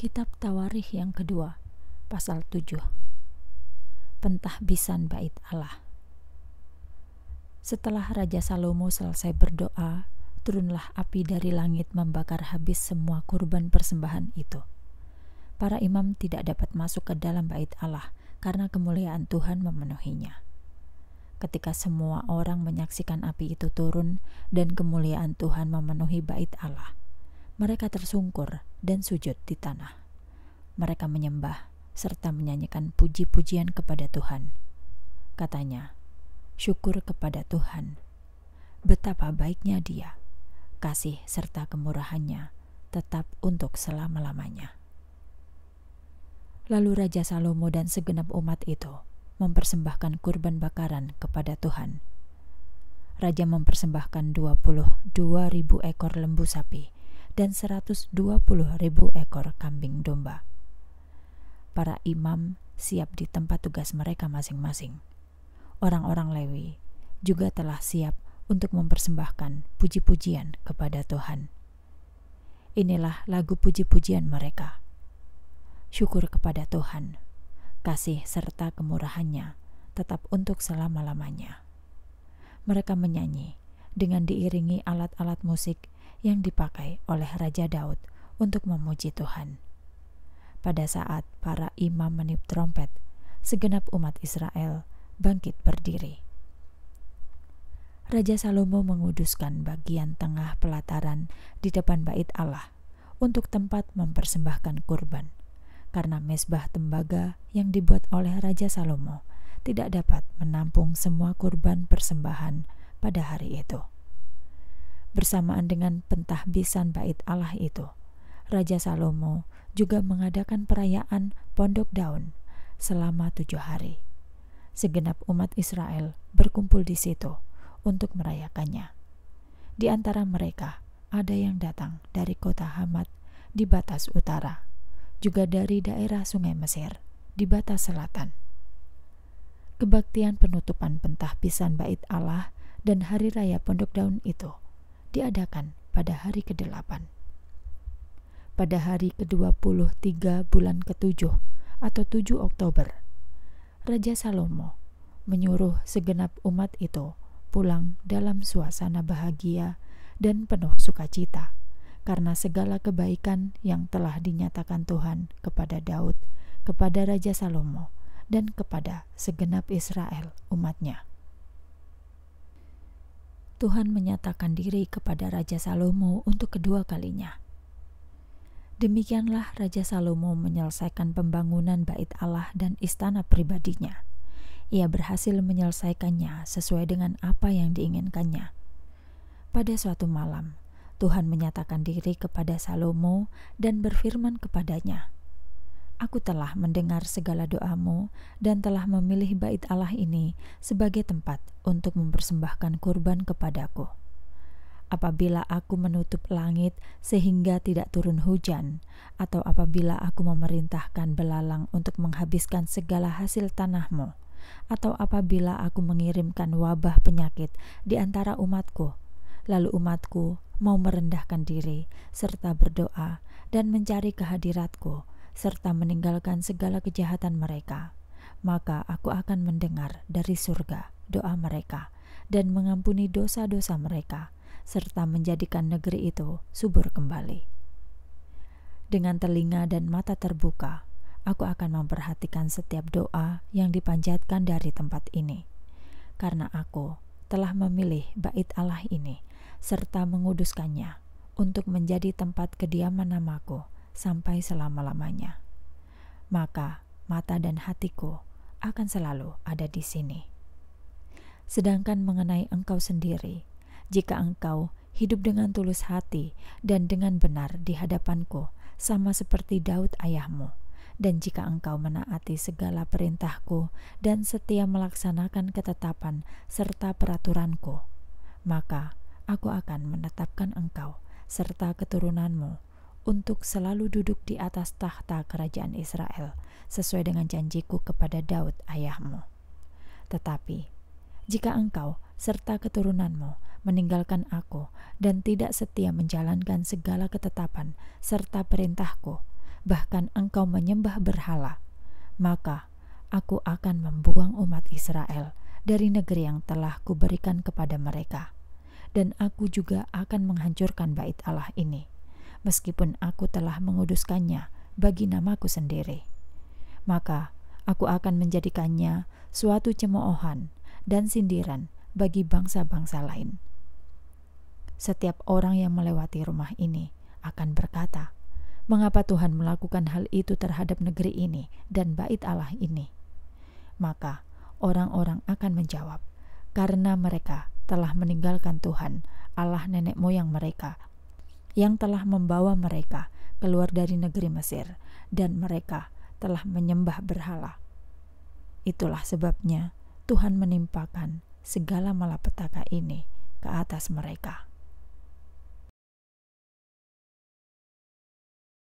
Kitab Tawarikh yang kedua, pasal 7. Pentahbisan bait Allah. Setelah Raja Salomo selesai berdoa, turunlah api dari langit membakar habis semua kurban persembahan itu. Para imam tidak dapat masuk ke dalam bait Allah karena kemuliaan Tuhan memenuhinya. Ketika semua orang menyaksikan api itu turun dan kemuliaan Tuhan memenuhi bait Allah, mereka tersungkur dan sujud di tanah. Mereka menyembah serta menyanyikan puji-pujian kepada Tuhan. Katanya, "Syukur kepada Tuhan, betapa baiknya Dia, kasih serta kemurahannya tetap untuk selama-lamanya." Lalu Raja Salomo dan segenap umat itu mempersembahkan kurban bakaran kepada Tuhan. Raja mempersembahkan ribu ekor lembu sapi dan 120 ekor kambing domba. Para imam siap di tempat tugas mereka masing-masing. Orang-orang Lewi juga telah siap untuk mempersembahkan puji-pujian kepada Tuhan. Inilah lagu puji-pujian mereka. Syukur kepada Tuhan, kasih serta kemurahannya tetap untuk selama-lamanya. Mereka menyanyi dengan diiringi alat-alat musik yang dipakai oleh Raja Daud untuk memuji Tuhan. Pada saat para imam meniup trompet, segenap umat Israel bangkit berdiri. Raja Salomo menguduskan bagian tengah pelataran di depan bait Allah untuk tempat mempersembahkan kurban, karena mesbah tembaga yang dibuat oleh Raja Salomo tidak dapat menampung semua kurban persembahan pada hari itu bersamaan dengan pentahbisan bait Allah itu. Raja Salomo juga mengadakan perayaan Pondok Daun selama tujuh hari. Segenap umat Israel berkumpul di situ untuk merayakannya. Di antara mereka ada yang datang dari kota Hamad di batas utara, juga dari daerah Sungai Mesir di batas selatan. Kebaktian penutupan pentahbisan bait Allah dan hari raya Pondok Daun itu diadakan pada hari ke-8. Pada hari ke-23 bulan ke-7 atau 7 Oktober, Raja Salomo menyuruh segenap umat itu pulang dalam suasana bahagia dan penuh sukacita karena segala kebaikan yang telah dinyatakan Tuhan kepada Daud, kepada Raja Salomo, dan kepada segenap Israel umatnya. Tuhan menyatakan diri kepada Raja Salomo untuk kedua kalinya. Demikianlah Raja Salomo menyelesaikan pembangunan Bait Allah dan istana pribadinya. Ia berhasil menyelesaikannya sesuai dengan apa yang diinginkannya. Pada suatu malam, Tuhan menyatakan diri kepada Salomo dan berfirman kepadanya, Aku telah mendengar segala doamu dan telah memilih bait Allah ini sebagai tempat untuk mempersembahkan kurban kepadaku. Apabila aku menutup langit sehingga tidak turun hujan, atau apabila aku memerintahkan belalang untuk menghabiskan segala hasil tanahmu, atau apabila aku mengirimkan wabah penyakit di antara umatku, lalu umatku mau merendahkan diri serta berdoa dan mencari kehadiratku, serta meninggalkan segala kejahatan mereka, maka aku akan mendengar dari surga doa mereka dan mengampuni dosa-dosa mereka, serta menjadikan negeri itu subur kembali. Dengan telinga dan mata terbuka, aku akan memperhatikan setiap doa yang dipanjatkan dari tempat ini, karena aku telah memilih bait Allah ini serta menguduskannya untuk menjadi tempat kediaman namaku sampai selama-lamanya. Maka mata dan hatiku akan selalu ada di sini. Sedangkan mengenai engkau sendiri, jika engkau hidup dengan tulus hati dan dengan benar di hadapanku, sama seperti Daud ayahmu, dan jika engkau menaati segala perintahku dan setia melaksanakan ketetapan serta peraturanku, maka aku akan menetapkan engkau serta keturunanmu untuk selalu duduk di atas tahta kerajaan Israel sesuai dengan janjiku kepada Daud ayahmu. Tetapi jika engkau serta keturunanmu meninggalkan aku dan tidak setia menjalankan segala ketetapan serta perintahku, bahkan engkau menyembah berhala, maka aku akan membuang umat Israel dari negeri yang telah kuberikan kepada mereka, dan aku juga akan menghancurkan bait Allah ini meskipun aku telah menguduskannya bagi namaku sendiri. Maka aku akan menjadikannya suatu cemoohan dan sindiran bagi bangsa-bangsa lain. Setiap orang yang melewati rumah ini akan berkata, "Mengapa Tuhan melakukan hal itu terhadap negeri ini dan bait Allah ini?" Maka orang-orang akan menjawab, "Karena mereka telah meninggalkan Tuhan, Allah nenek moyang mereka yang telah membawa mereka keluar dari negeri Mesir, dan mereka telah menyembah berhala. Itulah sebabnya Tuhan menimpakan segala malapetaka ini ke atas mereka.